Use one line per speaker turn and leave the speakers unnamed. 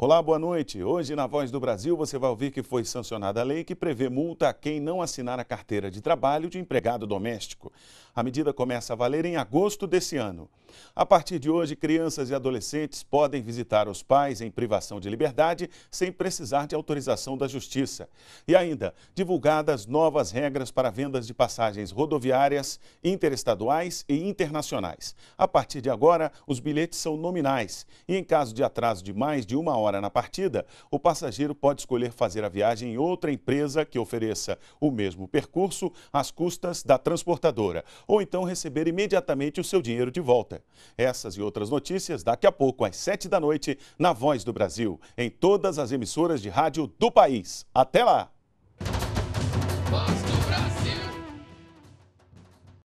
Olá, boa noite. Hoje, na Voz do Brasil, você vai ouvir que foi sancionada a lei que prevê multa a quem não assinar a carteira de trabalho de empregado doméstico. A medida começa a valer em agosto desse ano. A partir de hoje, crianças e adolescentes podem visitar os pais em privação de liberdade sem precisar de autorização da Justiça. E ainda, divulgadas novas regras para vendas de passagens rodoviárias, interestaduais e internacionais. A partir de agora, os bilhetes são nominais e, em caso de atraso de mais de uma hora na partida, o passageiro pode escolher fazer a viagem em outra empresa que ofereça o mesmo percurso às custas da transportadora ou então receber imediatamente o seu dinheiro de volta. Essas e outras notícias daqui a pouco, às 7 da noite, na Voz do Brasil, em todas as emissoras de rádio do país. Até lá!